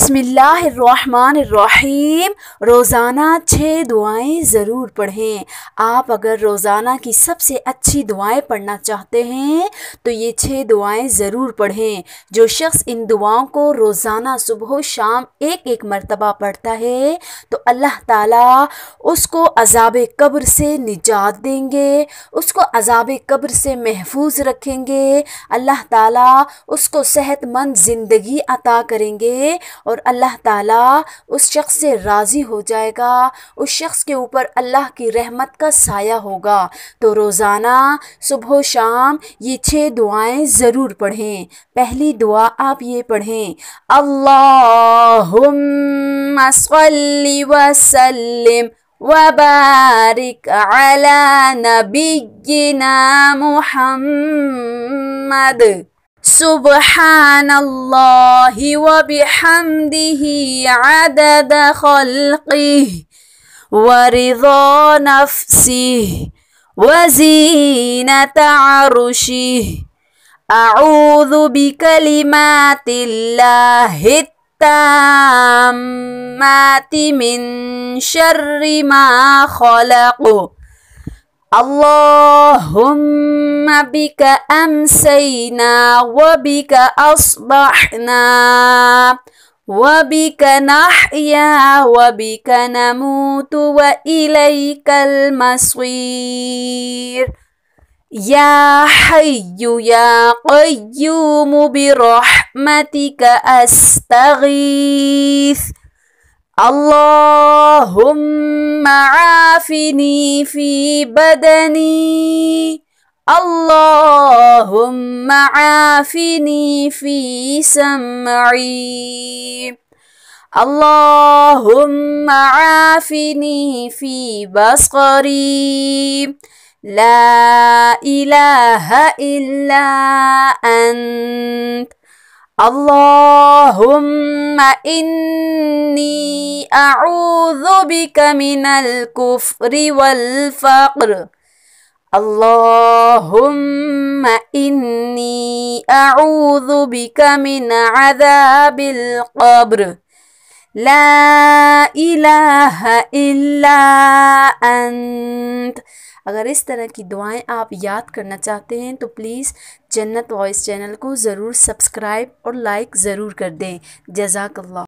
बसमीम रोज़ाना छः दुआएं ज़रूर पढ़ें आप अगर रोज़ाना की सबसे अच्छी दुआएं पढ़ना चाहते हैं तो ये छः दुआएं ज़रूर पढ़ें जो शख्स इन दुआओं को रोज़ाना सुबह शाम एक एक मरतबा पढ़ता है तो अल्लाह ताला उसको अजाब कब्र से निजात देंगे उसको अजाब कब्र से महफूज रखेंगे अल्लाह ताली उसको सेहतमंद ज़िंदगी अता करेंगे और अल्लाह ताला उस शख्स से राज़ी हो जाएगा उस शख्स के ऊपर अल्लाह की रहमत का साया होगा तो रोज़ाना सुबह शाम ये छः दुआएं ज़रूर पढ़ें पहली दुआ आप ये पढ़ें अल्लाहुम्मा सल्लि वसल्लिम वबारिक अला سبحان الله وبحمده عدد خلقه ورضا نفسه وزينة عرشه أعوذ بكلمات الله التامات من شر ما خلق اللهم بك أمسينا وبك أصبحنا وبك نحيا وبك نموت وإليك المصير يا حي يا قيوم برحمتك أستغيث اللهم عافني في بدني اللهم عافني في سمعي اللهم عافني في بصري لا إله إلا أنت اللهم إني أعوذ بك من الكفر والفقر اللهم إني أعوذ بك من عذاب القبر لا إله إلا أنت اگر اس طرح کی دعائیں آپ یاد کرنا چاہتے ہیں تو پلیز جنت وائس چینل کو ضرور سبسکرائب اور لائک ضرور کر دیں جزاک اللہ